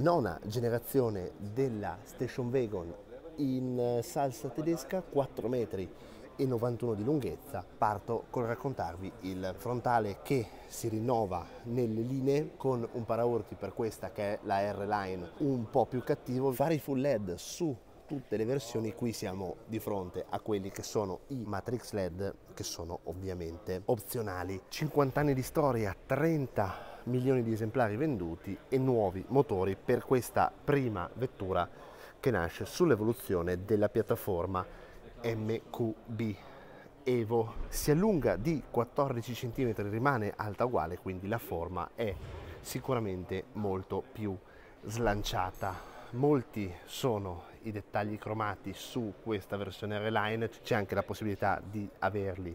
nona generazione della Station Wagon in eh, salsa tedesca, 4 metri e 91 di lunghezza. Parto col raccontarvi il frontale che si rinnova nelle linee con un paraurti per questa che è la R-Line un po' più cattivo. Fare i full LED su tutte le versioni qui siamo di fronte a quelli che sono i matrix led che sono ovviamente opzionali 50 anni di storia 30 milioni di esemplari venduti e nuovi motori per questa prima vettura che nasce sull'evoluzione della piattaforma MQB Evo. Si allunga di 14 cm, rimane alta uguale, quindi la forma è sicuramente molto più slanciata. Molti sono i dettagli cromati su questa versione Reline, c'è anche la possibilità di averli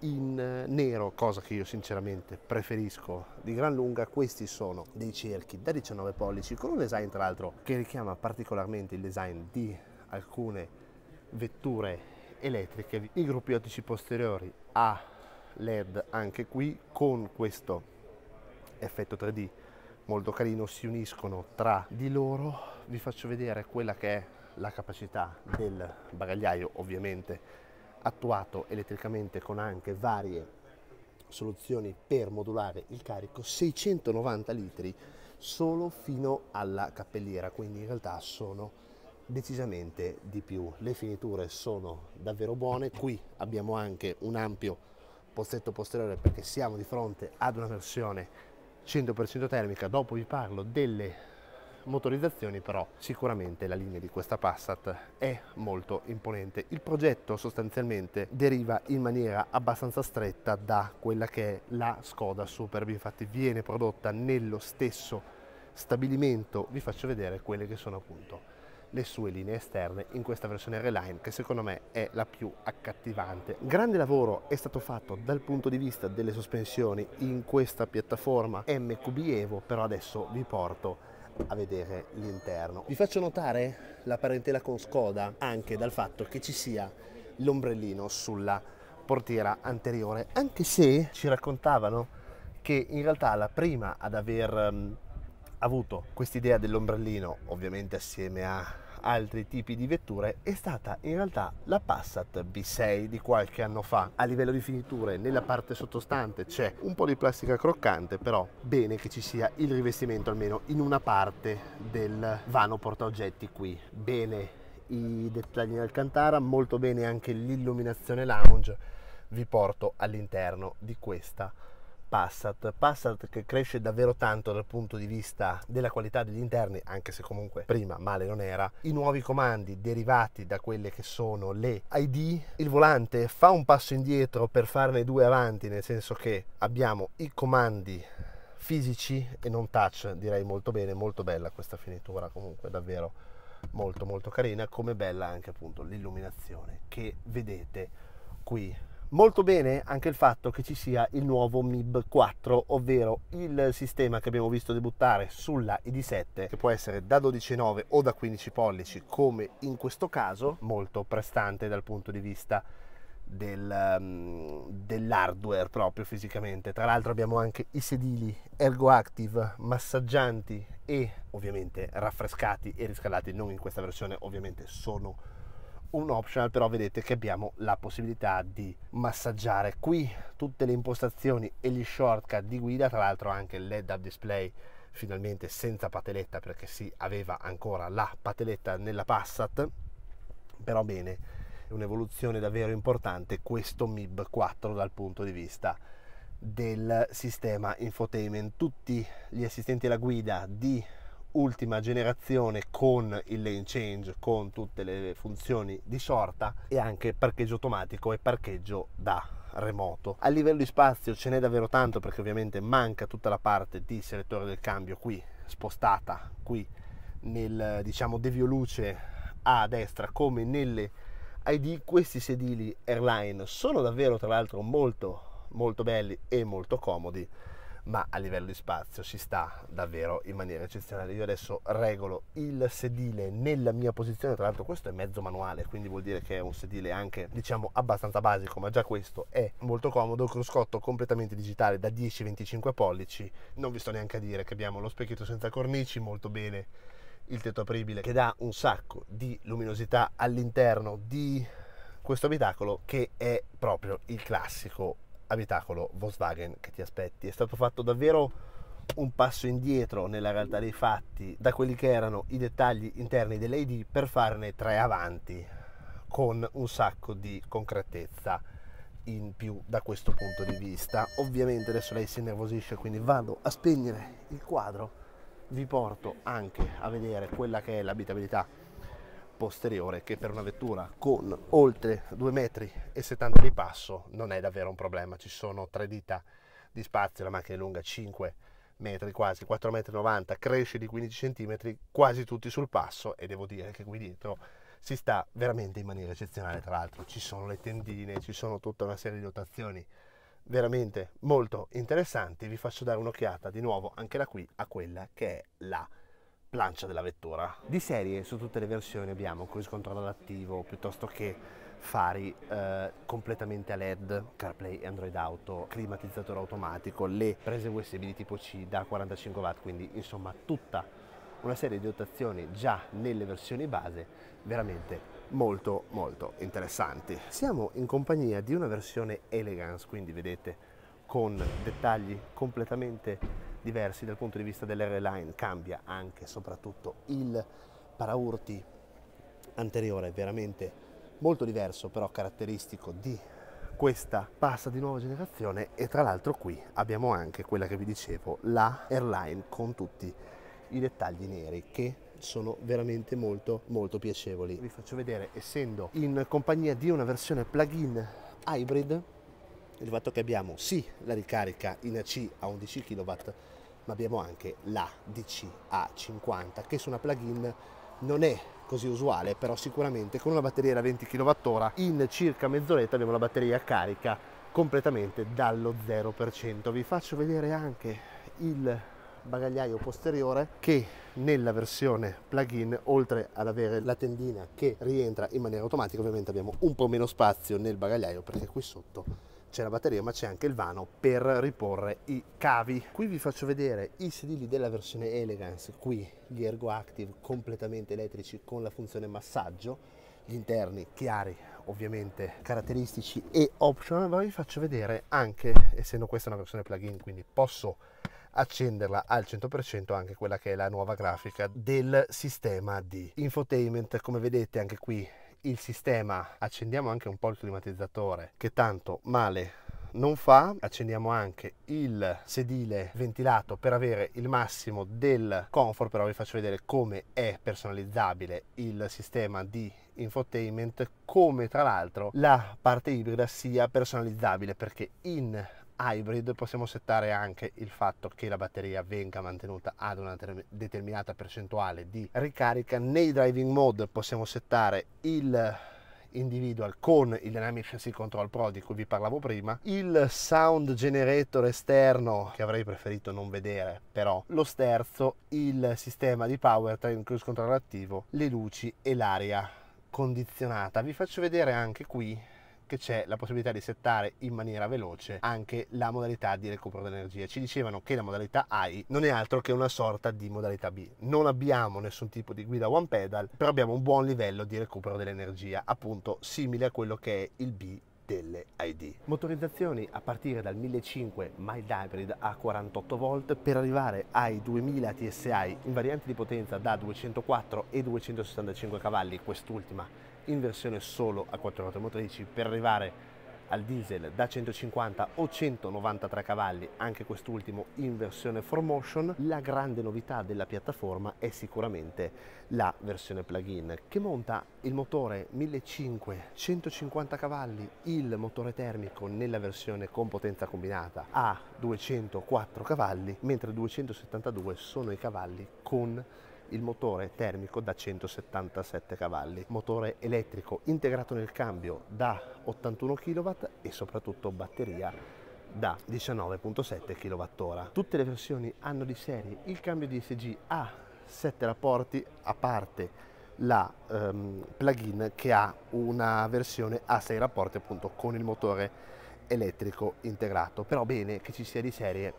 in eh, nero, cosa che io sinceramente preferisco di gran lunga, questi sono dei cerchi da 19 pollici con un design tra l'altro che richiama particolarmente il design di alcune vetture elettriche, i gruppi ottici posteriori a LED anche qui con questo effetto 3D molto carino si uniscono tra di loro vi faccio vedere quella che è la capacità del bagagliaio ovviamente attuato elettricamente con anche varie soluzioni per modulare il carico 690 litri solo fino alla cappelliera quindi in realtà sono decisamente di più le finiture sono davvero buone qui abbiamo anche un ampio pozzetto posteriore perché siamo di fronte ad una versione 100% termica dopo vi parlo delle motorizzazioni però sicuramente la linea di questa Passat è molto imponente. Il progetto sostanzialmente deriva in maniera abbastanza stretta da quella che è la Skoda Superb, infatti viene prodotta nello stesso stabilimento, vi faccio vedere quelle che sono appunto le sue linee esterne in questa versione Reline che secondo me è la più accattivante. Grande lavoro è stato fatto dal punto di vista delle sospensioni in questa piattaforma MQB Evo, però adesso vi porto a vedere l'interno. Vi faccio notare la parentela con Skoda anche dal fatto che ci sia l'ombrellino sulla portiera anteriore, anche se ci raccontavano che in realtà la prima ad aver um, avuto quest'idea dell'ombrellino, ovviamente assieme a altri tipi di vetture è stata in realtà la Passat B6 di qualche anno fa. A livello di finiture nella parte sottostante c'è un po' di plastica croccante però bene che ci sia il rivestimento almeno in una parte del vano portaoggetti qui. Bene i dettagli in alcantara, molto bene anche l'illuminazione lounge. Vi porto all'interno di questa Passat, Passat che cresce davvero tanto dal punto di vista della qualità degli interni, anche se comunque prima male non era, i nuovi comandi derivati da quelle che sono le ID, il volante fa un passo indietro per farne due avanti, nel senso che abbiamo i comandi fisici e non touch, direi molto bene, molto bella questa finitura comunque, davvero molto molto carina, come bella anche appunto l'illuminazione che vedete qui Molto bene anche il fatto che ci sia il nuovo MIB 4, ovvero il sistema che abbiamo visto debuttare sulla ID7, che può essere da 12,9 o da 15 pollici, come in questo caso, molto prestante dal punto di vista del, um, dell'hardware proprio fisicamente. Tra l'altro abbiamo anche i sedili ergoactive massaggianti e ovviamente raffrescati e riscaldati, non in questa versione ovviamente sono un optional però vedete che abbiamo la possibilità di massaggiare qui tutte le impostazioni e gli shortcut di guida tra l'altro anche il led up display finalmente senza pateletta perché si aveva ancora la pateletta nella Passat però bene un'evoluzione davvero importante questo MIB 4 dal punto di vista del sistema infotainment tutti gli assistenti alla guida di ultima generazione con il lane change, con tutte le funzioni di sorta e anche parcheggio automatico e parcheggio da remoto. A livello di spazio ce n'è davvero tanto perché ovviamente manca tutta la parte di selettore del cambio qui spostata qui nel diciamo devio luce a destra come nelle ID questi sedili airline sono davvero tra l'altro molto molto belli e molto comodi ma a livello di spazio si sta davvero in maniera eccezionale. Io adesso regolo il sedile nella mia posizione, tra l'altro questo è mezzo manuale, quindi vuol dire che è un sedile anche diciamo abbastanza basico, ma già questo è molto comodo, cruscotto completamente digitale da 10-25 pollici, non vi sto neanche a dire che abbiamo lo specchietto senza cornici, molto bene il tetto apribile che dà un sacco di luminosità all'interno di questo abitacolo che è proprio il classico abitacolo Volkswagen che ti aspetti. È stato fatto davvero un passo indietro nella realtà dei fatti da quelli che erano i dettagli interni dell'ID per farne tre avanti con un sacco di concretezza in più da questo punto di vista. Ovviamente adesso lei si innervosisce, quindi vado a spegnere il quadro. Vi porto anche a vedere quella che è l'abitabilità posteriore che per una vettura con oltre 2,70 metri di passo non è davvero un problema ci sono tre dita di spazio la macchina è lunga 5 metri quasi 4,90 m cresce di 15 cm quasi tutti sul passo e devo dire che qui dietro si sta veramente in maniera eccezionale tra l'altro ci sono le tendine ci sono tutta una serie di dotazioni veramente molto interessanti vi faccio dare un'occhiata di nuovo anche da qui a quella che è la plancia della vettura. Di serie su tutte le versioni abbiamo cruise control adattivo piuttosto che fari eh, completamente a LED, CarPlay e Android Auto, climatizzatore automatico, le prese USB di tipo C da 45 watt, quindi insomma tutta una serie di dotazioni già nelle versioni base veramente molto molto interessanti. Siamo in compagnia di una versione elegance, quindi vedete con dettagli completamente diversi dal punto di vista dell'airline, cambia anche e soprattutto il paraurti anteriore, veramente molto diverso però caratteristico di questa passa di nuova generazione e tra l'altro qui abbiamo anche quella che vi dicevo, la airline con tutti i dettagli neri che sono veramente molto molto piacevoli. Vi faccio vedere essendo in compagnia di una versione plug-in hybrid il fatto che abbiamo sì la ricarica in AC a 11 kW, ma abbiamo anche la DC a 50 che su una plug-in non è così usuale, però sicuramente con una batteria da 20 kWh in circa mezz'oretta abbiamo la batteria carica completamente dallo 0%. Vi faccio vedere anche il bagagliaio posteriore che nella versione plug-in oltre ad avere la tendina che rientra in maniera automatica ovviamente abbiamo un po' meno spazio nel bagagliaio perché qui sotto c'è la batteria ma c'è anche il vano per riporre i cavi. Qui vi faccio vedere i sedili della versione Elegance, qui gli Ergo Active completamente elettrici con la funzione massaggio, gli interni chiari ovviamente caratteristici e optional, ma vi faccio vedere anche, essendo questa una versione plug-in quindi posso accenderla al 100% anche quella che è la nuova grafica del sistema di infotainment come vedete anche qui il sistema, accendiamo anche un po' il climatizzatore che tanto male non fa, accendiamo anche il sedile ventilato per avere il massimo del comfort, però vi faccio vedere come è personalizzabile il sistema di infotainment come tra l'altro la parte ibrida sia personalizzabile perché in hybrid possiamo settare anche il fatto che la batteria venga mantenuta ad una determinata percentuale di ricarica. Nei driving mode possiamo settare il individual con il Dynamic Fancy Control Pro di cui vi parlavo prima, il sound generator esterno che avrei preferito non vedere però, lo sterzo, il sistema di powertrain cruise control attivo, le luci e l'aria condizionata. Vi faccio vedere anche qui che c'è la possibilità di settare in maniera veloce anche la modalità di recupero dell'energia. Ci dicevano che la modalità AI non è altro che una sorta di modalità B. Non abbiamo nessun tipo di guida one pedal, però abbiamo un buon livello di recupero dell'energia, appunto simile a quello che è il B delle ID. Motorizzazioni a partire dal 1500 mild hybrid a 48 volt per arrivare ai 2000 TSI in varianti di potenza da 204 e 265 cavalli, quest'ultima in versione solo a quattro ruote motrici per arrivare al diesel da 150 o 193 cavalli, anche quest'ultimo in versione 4Motion. La grande novità della piattaforma è sicuramente la versione plug-in che monta il motore 1500 150 cavalli, il motore termico nella versione con potenza combinata a 204 cavalli, mentre 272 sono i cavalli con il motore termico da 177 cavalli, motore elettrico integrato nel cambio da 81 kW e soprattutto batteria da 19.7 kWh. Tutte le versioni hanno di serie il cambio di SG a 7 rapporti a parte la um, plugin che ha una versione a 6 rapporti appunto con il motore elettrico integrato però bene che ci sia di serie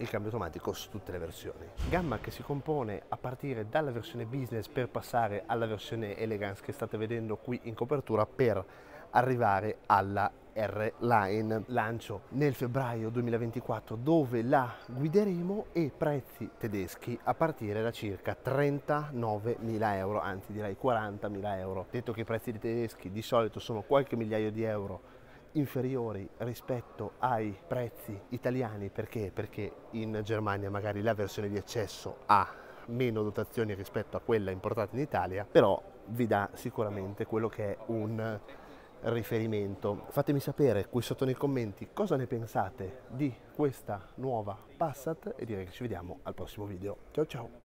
il cambio automatico su tutte le versioni. Gamma che si compone a partire dalla versione business per passare alla versione elegance che state vedendo qui in copertura per arrivare alla R-Line. Lancio nel febbraio 2024 dove la guideremo e prezzi tedeschi a partire da circa 39.000 euro, anzi direi 40.000 euro. Detto che i prezzi tedeschi di solito sono qualche migliaio di euro inferiori rispetto ai prezzi italiani perché? Perché in Germania magari la versione di accesso ha meno dotazioni rispetto a quella importata in Italia, però vi dà sicuramente quello che è un riferimento. Fatemi sapere qui sotto nei commenti cosa ne pensate di questa nuova Passat e direi che ci vediamo al prossimo video. Ciao ciao!